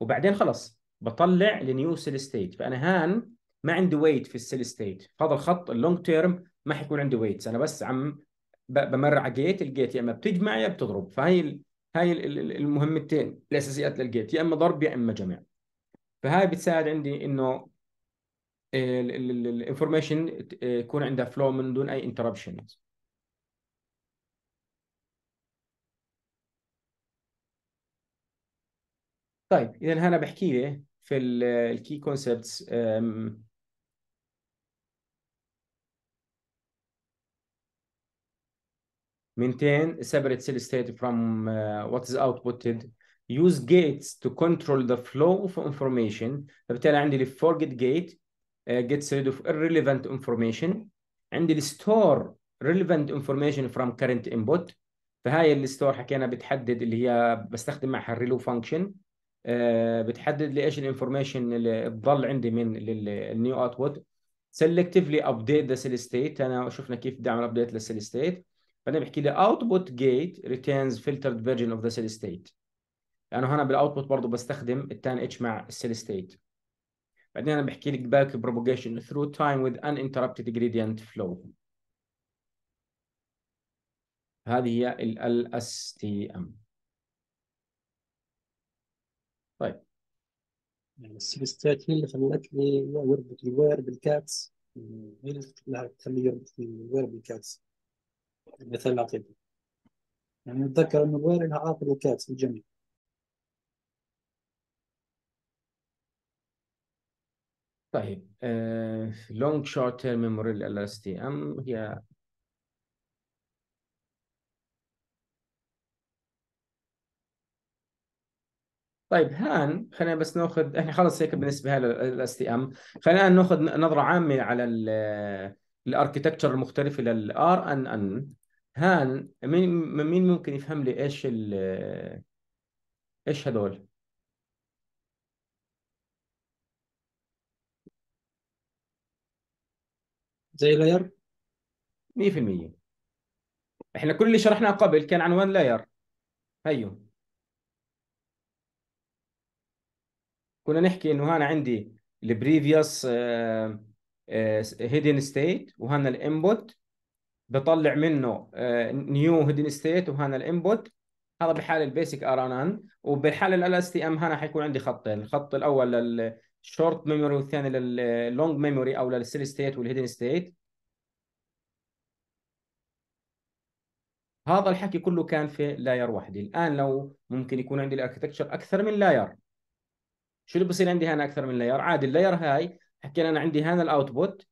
وبعدين خلص بطلع لنيو سيل ستيت فانا هان ما عندي ويت في السيل ستيت هذا الخط اللونج تيرم ما حيكون عندي ويتس انا بس عم بمر على جيت الجيت يا اما بتجمع يا بتضرب فهي ال... هاي المهمتين الاساسيات للجيت يا اما ضرب يا اما جمع فهاي بتساعد عندي انه آه، الانفورميشن آه، يكون عندها فلو من دون اي انتربشنز طيب اذا هنا بحكي لي في الكي كونسبتس maintain separate cell state from uh, what is outputted use gates to control the flow of information فبالتالي عندي ال forget gate uh, gets rid of irrelevant information عندي ال store relevant information from current input فهاي ال store حكينا بتحدد اللي هي بستخدم معها الريلو function آه، بتحدد لي ايش الانفورميشن اللي تضل عندي من النيو اوتبوت سلكتفلي ابديت ذا ستيت انا شفنا كيف بدي اعمل ابديت للسيل ستيت فانا بحكي لي اوتبوت جيت ريتينز فلترد فيرجن اوف ذا سيل ستيت لانه هنا بالاوتبوت برضه بستخدم التان اتش مع السيل ستيت بعدين انا بحكي لك باك بروبوجيشن ثرو تايم وذ ان انتربتد جريدينت فلو هذه هي ال اس تي ام يعني السيليستات هي اللي خلت لي يربط الوير بالكاتس هي اللي تخلي يربط الوير بالكاتس مثلا اعطيته يعني نتذكر أن الوير لها علاقة بالكاتس الجميع طيب لونج شورت تيرم ميموري ال اس تي ام هي طيب هان خلينا بس ناخذ احنا يعني خلص هيك بالنسبه للاس تي ام خلينا ناخذ نظره عامه على الاركتكتشر المختلفه للار ان ان هان مين مين ممكن يفهم لي ايش ال ايش هذول؟ زي لاير 100% احنا كل اللي شرحناه قبل كان عنوان لاير هيو كنا نحكي انه هنا عندي البريفيوس هيدن ستيت وهنا الانبوت بطلع منه نيو هيدن ستيت وهنا الانبوت هذا بحال البيسك ار ان ان وبحال ال اس تي ام هنا حيكون عندي خطين الخط الاول للشورت ميموري والثاني لللونج ميموري او للسيل ستيت والهيدن ستيت هذا الحكي كله كان في لاير واحد الآن لو ممكن يكون عندي الاركتكتشر أكثر من لاير شو اللي بصير عندي هنا اكثر من لاير عادي اللاير هاي حكينا انا عندي هنا الاوتبوت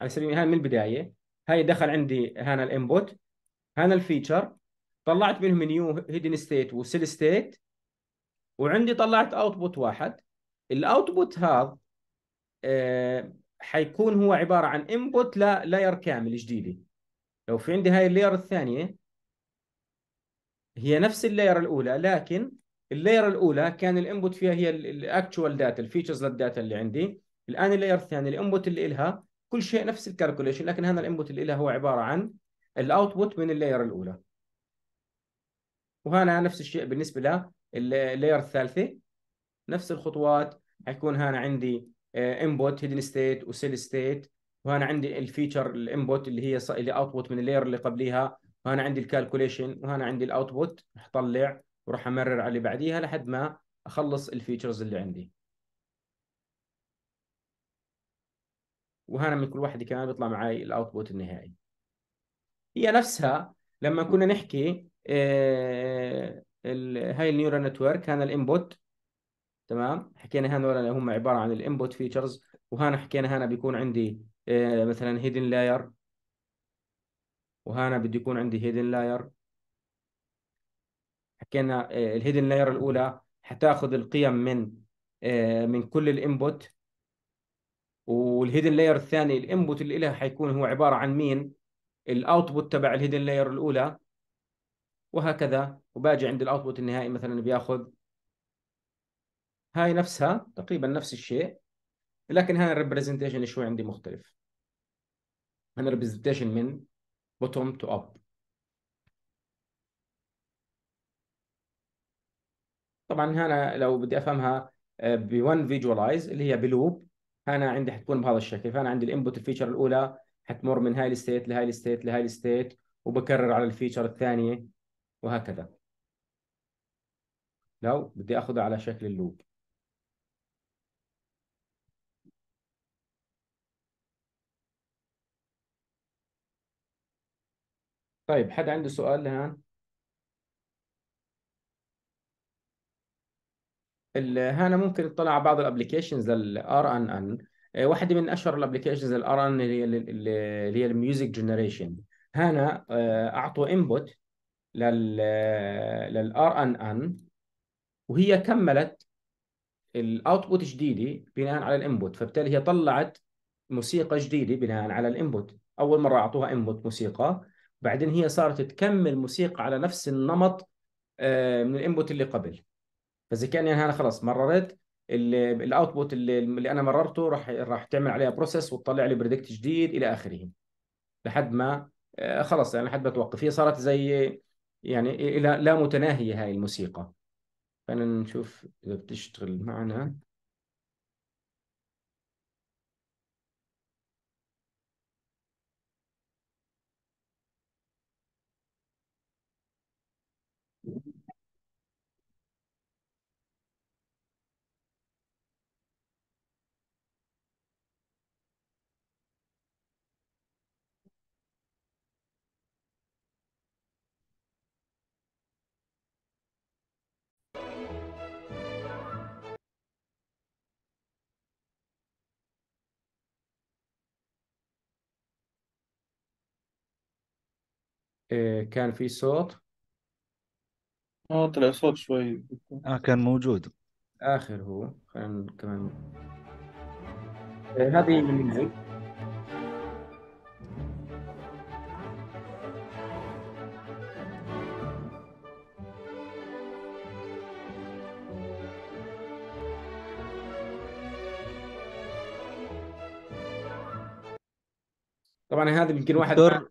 على سبيل المثال من البدايه هاي دخل عندي هنا الانبوت هنا الفيتشر طلعت منهم نيو هيدن ستيت وسيل ستيت وعندي طلعت اوتبوت واحد الاوتبوت هذا آه، حيكون هو عباره عن انبوت للاير كامل جديده لو في عندي هاي اللاير الثانيه هي نفس اللاير الاولى لكن اللاير الاولى كان الانبوت فيها هي الاكتوال داتا الفيتشرز للداتا اللي عندي الان اللاير الثاني الانبوت اللي الها كل شيء نفس الكالكوليشن لكن هذا الانبوت اللي الها هو عباره عن الاوتبوت من اللاير الاولى وهنا نفس الشيء بالنسبه لللاير الثالثه نفس الخطوات حيكون هنا عندي انبوت هيدن ستيت وسيل ستيت وهنا عندي الفيتشر الانبوت اللي هي اللي اوتبوت من اللاير اللي قبليها وهنا عندي الكالكوليشن وهنا عندي الاوتبوت رح اطلع وراح امرر على اللي بعديها لحد ما اخلص الفيتشرز اللي عندي وهنا من كل واحده كمان بيطلع معي الاوتبوت النهائي هي نفسها لما كنا نحكي آه، هاي النيورال نتورك كان الانبوت تمام حكينا هنا هم عباره عن الانبوت فيتشرز وهنا حكينا هنا بيكون عندي آه، مثلا هيدن لاير وهنا بده يكون عندي هيدن لاير حكينا آه، الهيدن لاير الاولى حتاخذ القيم من آه، من كل الانبوت والهيدن لاير الثاني الانبوت اللي لها حيكون هو عباره عن مين الاوتبوت تبع الهيدن لاير الاولى وهكذا وباجي عند الاوتبوت النهائي مثلا بياخذ هاي نفسها تقريبا نفس الشيء لكن هاي الريبرزنتيشن شوي عندي مختلف هاي الريبريزنتيشن من بوتوم تو اب طبعا هنا لو بدي افهمها آه، ب1 فيجوالايز اللي هي بلوب هنا عندي حتكون بهذا الشكل فانا عندي الانبوت الفيتشر الاولى حتمر من هاي الستيت لهاي الستيت لهاي الستيت وبكرر على الفيتشر الثانيه وهكذا لو بدي اخذها على شكل اللوب طيب حدا عنده سؤال لهان هنا ممكن تطلع على بعض الابلكيشنز للار ان ان واحده من اشهر الابلكيشنز للار ان اللي هي الميوزك جنريشن هنا إيه، اعطوا انبوت لل للار ان ان وهي كملت الاوتبوت جديده بناء على الانبوت فبالتالي هي طلعت موسيقى جديده بناء على الانبوت اول مره اعطوها انبوت موسيقى بعدين هي صارت تكمل موسيقى على نفس النمط إيه، من الانبوت اللي قبل فاذا كان يعني انا خلاص مررت الاوتبوت اللي, اللي انا مررته راح راح تعمل عليها بروسيس وتطلع لي بريدكت جديد الى اخره لحد ما آه، خلص يعني لحد ما توقف هي صارت زي يعني لا متناهيه هاي الموسيقى خلينا نشوف اذا بتشتغل معنا آه، كان في صوت اه طلع صوت شوي اه كان موجود آخر هو خلينا كمان آه، هذه من منزل طبعا هذا يمكن واحد دكتور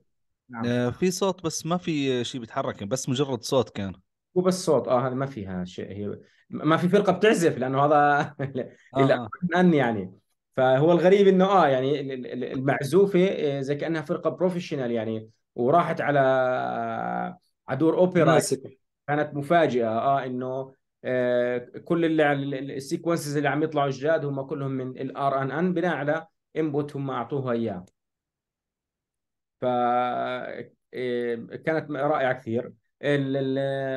نعم. آه في صوت بس ما في شيء بيتحرك بس مجرد صوت كان هو بس صوت اه هذا ما فيها شيء هي ما في فرقه بتعزف لانه هذا آه. الان آه. يعني فهو الغريب انه اه يعني المعزوفه آه، زي كانها فرقه بروفيشنال يعني وراحت على آه، على دور اوبرا كانت مفاجاه اه انه كل اللي السيكونسز اللي عم يطلعوا جداد هم كلهم من الار ان ان بناء على انبوت هم اعطوها اياه ف إيه، كانت رائعه كثير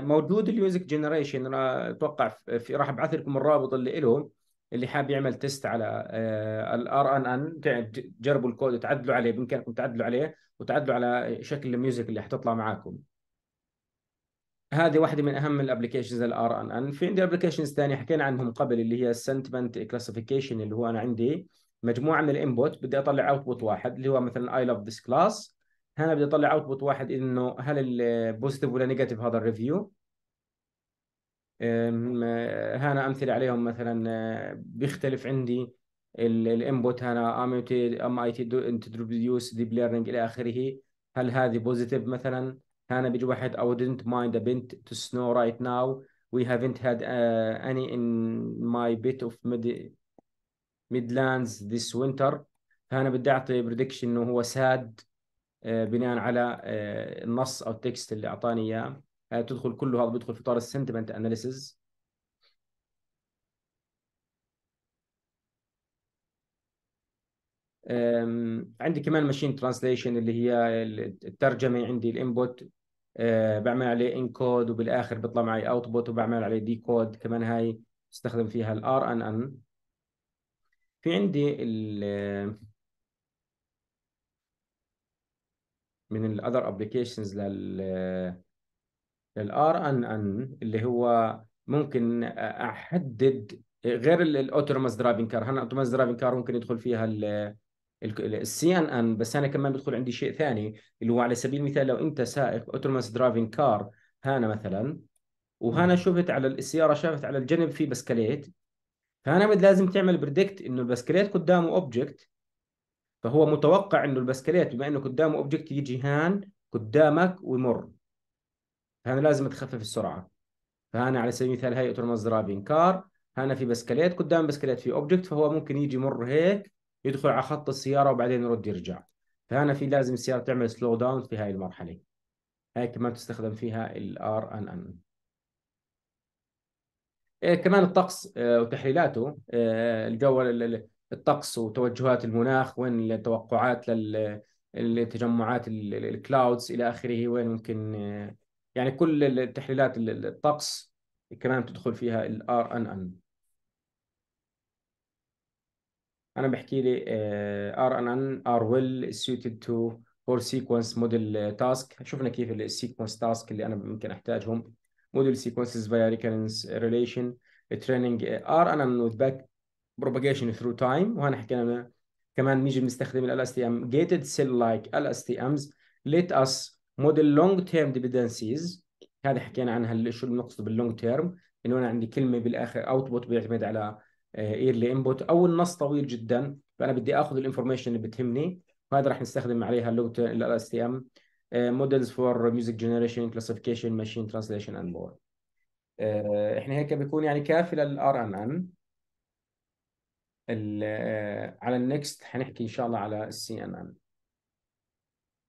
موجود الميوزك جنريشن انا اتوقع في راح ابعث لكم الرابط اللي له اللي حاب يعمل تيست على آه، الار ان ان جربوا الكود وتعدلوا عليه بامكانكم تعدلوا عليه وتعدلوا على شكل الميوزك اللي حتطلع معاكم هذه واحدة من أهم الابلكيشنز الار ان ان في عندي ابلكيشنز ثانية حكينا عنهم قبل اللي هي السنتمنت كلاسيفيكيشن اللي هو أنا عندي مجموعه من الانبوت بدي اطلع اوتبوت واحد اللي هو مثلا اي لاف ذيس كلاس هنا بدي اطلع اوتبوت واحد انه هل البوزيتيف ولا نيجاتيف هذا الريفيو هنا امثله عليهم مثلا آه، بيختلف عندي الانبوت هنا ام اي تي انتروديوس ديب ليرنينج الى اخره هل هذه بوزيتيف مثلا هنا بيجي واحد او didn't mind a bit to snow right now we haven't had uh, any in my bit of ميدلاندز ذيس وينتر فانا بدي اعطي بريدكشن انه هو ساد آه، بناء على آه، النص او التكست اللي اعطاني اياه آه، تدخل كله هذا بيدخل في اطار السنتمنت اناليسز عندي كمان ماشين ترانسليشن اللي هي الترجمه عندي الانبوت بعمل عليه انكود وبالاخر بيطلع معي اوتبوت وبعمل عليه ديكود كمان هاي استخدم فيها الار ان ان في عندي ال من الاذر ابلكيشنز لل للار ان ان اللي هو ممكن احدد غير الاوتونوموس درايفنج كار هنا الاوتونوموس درايفنج كار ممكن يدخل فيها السي ان ان بس انا كمان بدخل عندي شيء ثاني اللي هو على سبيل المثال لو انت سائق اوتونوموس درايفنج كار هنا مثلا وهنا شفت على السياره شافت على الجنب في بسكليت فانا لازم تعمل بريدكت انه البسكليت قدامه اوبجكت فهو متوقع انه البسكليت بما انه قدامه اوبجكت يجي هان قدامك ويمر فانا لازم تخفف السرعه فانا على سبيل المثال هي اوتونوموس درايفين كار هنا في بسكليت قدام بسكليت في اوبجكت فهو ممكن يجي يمر هيك يدخل على خط السياره وبعدين يرد يرجع فهنا في لازم السياره تعمل سلو داون في هاي المرحله هاي كمان تستخدم فيها الار ان ان آه، كمان الطقس آه، وتحليلاته آه، الجو الطقس وتوجهات المناخ وين التوقعات للتجمعات الكلاودز الى اخره وين ممكن يعني كل التحليلات الطقس كمان تدخل فيها الار ان ان انا بحكي لي ار ان ان ار ويل سيتد تو فور سيكونس موديل تاسك شفنا كيف السيكونس تاسك اللي انا ممكن احتاجهم موديل sequences via recurrence relation training ار انا من with back propagation through time وهنحكي كمان نيجي بنستخدم ال اس تي ام gated cell like ال اس تي امز let us model long term dependencies هذا حكينا عنها شو بنقصد باللونج تيرم انه انا عندي كلمه بالاخر اوتبوت بيعتمد على ايرلي آه، انبوت او النص طويل جدا فانا بدي اخذ الانفورميشن اللي بتهمني وهذا راح نستخدم عليها اللونج تيرم ال اس تي ام مودلز فور ميوزك جنريشن كلاسيفيكيشن ماشين ترانسليشن اند مور احنا هيك بيكون يعني كافي للار ام ان آه، على النكست حنحكي ان شاء الله على السي ان ان